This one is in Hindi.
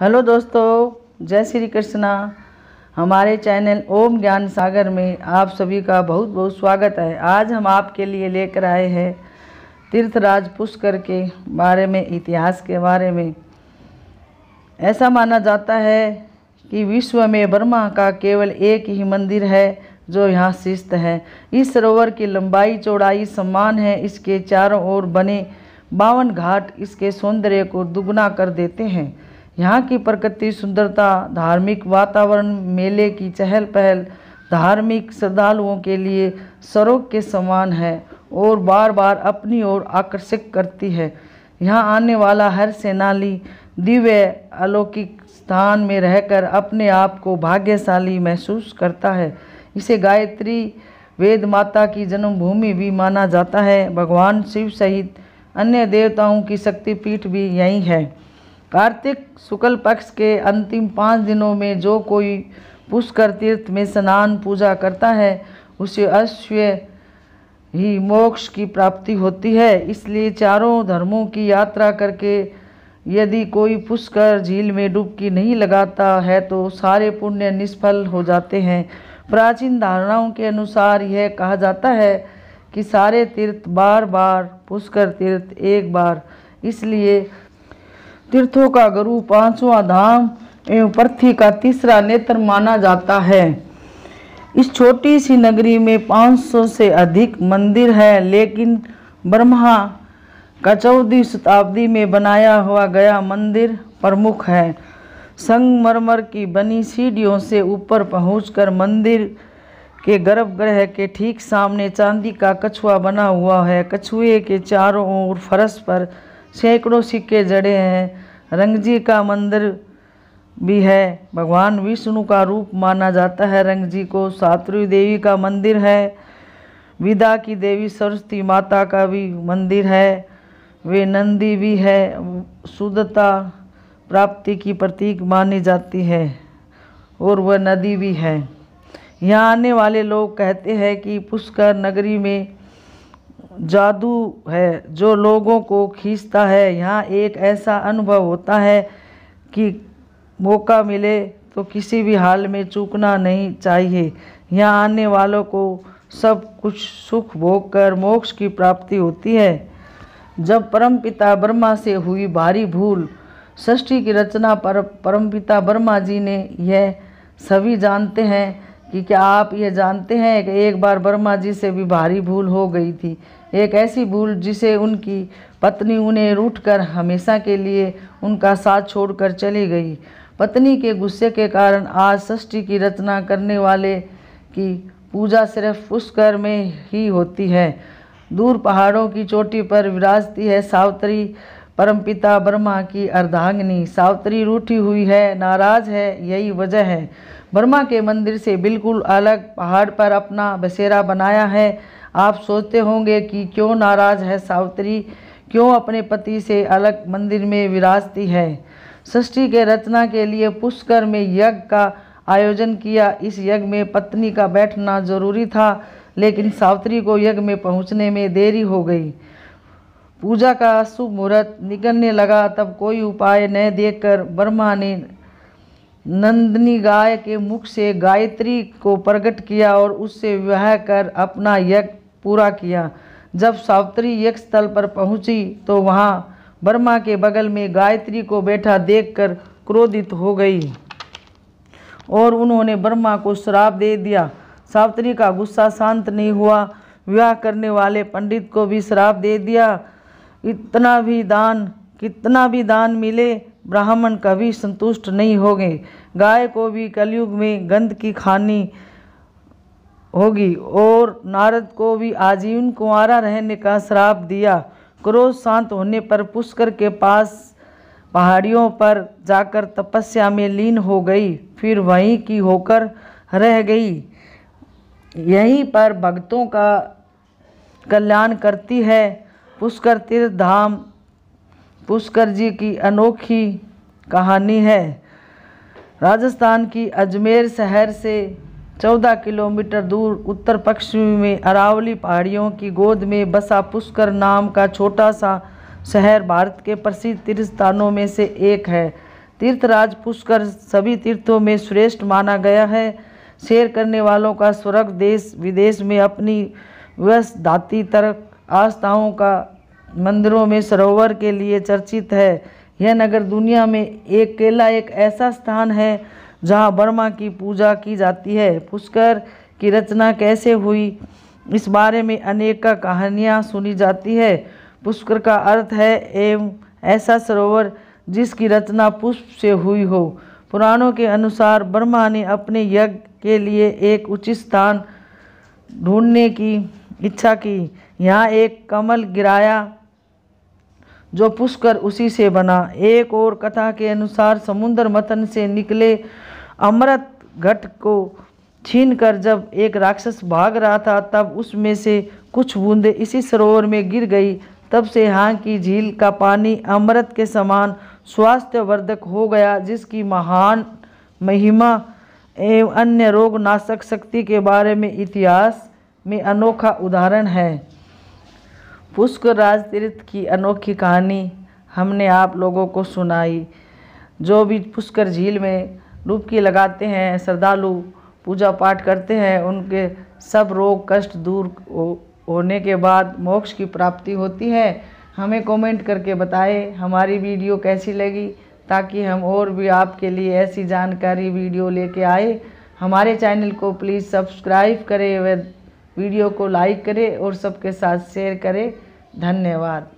हेलो दोस्तों जय श्री कृष्णा हमारे चैनल ओम ज्ञान सागर में आप सभी का बहुत बहुत स्वागत है आज हम आपके लिए लेकर आए हैं तीर्थराज पुष्कर के बारे में इतिहास के बारे में ऐसा माना जाता है कि विश्व में बर्मा का केवल एक ही मंदिर है जो यहाँ शिस्त है इस सरोवर की लंबाई चौड़ाई समान है इसके चारों ओर बने बावन घाट इसके सौंदर्य को दुगुना कर देते हैं यहाँ की प्रकृति सुंदरता धार्मिक वातावरण मेले की चहल पहल धार्मिक श्रद्धालुओं के लिए सरोग के समान है और बार बार अपनी ओर आकर्षित करती है यहाँ आने वाला हर सेनाली दिव्य अलौकिक स्थान में रहकर अपने आप को भाग्यशाली महसूस करता है इसे गायत्री वेद माता की जन्मभूमि भी माना जाता है भगवान शिव सहित अन्य देवताओं की शक्तिपीठ भी यही है कार्तिक शुक्ल पक्ष के अंतिम पाँच दिनों में जो कोई पुष्कर तीर्थ में स्नान पूजा करता है उसे अश्व ही मोक्ष की प्राप्ति होती है इसलिए चारों धर्मों की यात्रा करके यदि कोई पुष्कर झील में डुबकी नहीं लगाता है तो सारे पुण्य निष्फल हो जाते हैं प्राचीन धारणाओं के अनुसार यह कहा जाता है कि सारे तीर्थ बार बार पुष्कर तीर्थ एक बार इसलिए तीर्थों का गुरु पांचवा धाम एवं पृथ्वी का तीसरा नेत्र माना जाता है इस छोटी सी नगरी में 500 से अधिक मंदिर हैं लेकिन ब्रह्मा का चौदहवीं शताब्दी में बनाया हुआ गया मंदिर प्रमुख है संगमरमर की बनी सीढ़ियों से ऊपर पहुंचकर मंदिर के गर्भगृह के ठीक सामने चांदी का कछुआ बना हुआ है कछुए के चारों ओर फरस पर सैकड़ों सिक्के जड़े हैं रंगजी का मंदिर भी है भगवान विष्णु का रूप माना जाता है रंगजी को सातवी देवी का मंदिर है विदा की देवी सरस्वती माता का भी मंदिर है वे नंदी भी है शुद्धता प्राप्ति की प्रतीक मानी जाती है और वह नदी भी है यहाँ आने वाले लोग कहते हैं कि पुष्कर नगरी में जादू है जो लोगों को खींचता है यहाँ एक ऐसा अनुभव होता है कि मौका मिले तो किसी भी हाल में चूकना नहीं चाहिए यहाँ आने वालों को सब कुछ सुख भोग कर मोक्ष की प्राप्ति होती है जब परमपिता ब्रह्मा से हुई भारी भूल षष्ठी की रचना पर परमपिता ब्रह्मा जी ने यह सभी जानते हैं कि क्या आप ये जानते हैं कि एक बार ब्रह्मा जी से भी भारी भूल हो गई थी एक ऐसी भूल जिसे उनकी पत्नी उन्हें रूठकर हमेशा के लिए उनका साथ छोड़कर चली गई पत्नी के गुस्से के कारण आज षष्ठी की रचना करने वाले की पूजा सिर्फ पुष्कर में ही होती है दूर पहाड़ों की चोटी पर विराजती है सावित्री परमपिता ब्रह्मा की अर्धांगनी सावित्री रूठी हुई है नाराज है यही वजह है ब्रह्मा के मंदिर से बिल्कुल अलग पहाड़ पर अपना बसेरा बनाया है आप सोचते होंगे कि क्यों नाराज़ है सावित्री क्यों अपने पति से अलग मंदिर में विराजती है सृष्टि के रचना के लिए पुष्कर में यज्ञ का आयोजन किया इस यज्ञ में पत्नी का बैठना जरूरी था लेकिन सावित्री को यज्ञ में पहुंचने में देरी हो गई पूजा का शुभ मुहूर्त निकलने लगा तब कोई उपाय न देखकर ब्रह्मा ने नंदनी गाय के मुख से गायत्री को प्रकट किया और उससे विवाह कर अपना यज्ञ पूरा किया जब सावित्री यज्ञ स्थल पर पहुंची तो वहां वर्मा के बगल में गायत्री को बैठा देखकर क्रोधित हो गई और उन्होंने वर्मा को श्राप दे दिया सावित्री का गुस्सा शांत नहीं हुआ विवाह करने वाले पंडित को भी श्राप दे दिया इतना भी दान कितना भी दान मिले ब्राह्मण कभी संतुष्ट नहीं होंगे गाय को भी कलयुग में गंध की खानी होगी और नारद को भी आजीवन कुंवारा रहने का श्राप दिया क्रोध शांत होने पर पुष्कर के पास पहाड़ियों पर जाकर तपस्या में लीन हो गई फिर वहीं की होकर रह गई यहीं पर भक्तों का कल्याण करती है पुष्कर तीर्थ धाम पुष्कर जी की अनोखी कहानी है राजस्थान की अजमेर शहर से 14 किलोमीटर दूर उत्तर पश्चिमी में अरावली पहाड़ियों की गोद में बसा पुष्कर नाम का छोटा सा शहर भारत के प्रसिद्ध तीर्थ स्थानों में से एक है तीर्थराज पुष्कर सभी तीर्थों में श्रेष्ठ माना गया है शेयर करने वालों का स्वर्ग देश विदेश में अपनी धाती तर्क आस्थाओं का मंदिरों में सरोवर के लिए चर्चित है यह नगर दुनिया में एक केला एक ऐसा स्थान है जहाँ वर्मा की पूजा की जाती है पुष्कर की रचना कैसे हुई इस बारे में अनेक का कहानियाँ सुनी जाती है पुष्कर का अर्थ है एवं ऐसा सरोवर जिसकी रचना पुष्प से हुई हो पुराणों के अनुसार वर्मा ने अपने यज्ञ के लिए एक उचित स्थान ढूंढने की इच्छा की यहाँ एक कमल गिराया जो पुष्कर उसी से बना एक और कथा के अनुसार समुद्र मथन से निकले अमृत घट को छीन कर जब एक राक्षस भाग रहा था तब उसमें से कुछ बूंदे इसी सरोवर में गिर गई तब से हाँ की झील का पानी अमृत के समान स्वास्थ्यवर्धक हो गया जिसकी महान महिमा एवं अन्य रोग नाशक शक्ति के बारे में इतिहास में अनोखा उदाहरण है पुष्क राज तीर्थ की अनोखी कहानी हमने आप लोगों को सुनाई जो भी पुष्कर झील में डुबकी लगाते हैं श्रद्धालु पूजा पाठ करते हैं उनके सब रोग कष्ट दूर होने के बाद मोक्ष की प्राप्ति होती है हमें कमेंट करके बताएं हमारी वीडियो कैसी लगी ताकि हम और भी आपके लिए ऐसी जानकारी वीडियो लेके आए हमारे चैनल को प्लीज़ सब्सक्राइब करें वीडियो को लाइक करें और सबके साथ शेयर करें धन्यवाद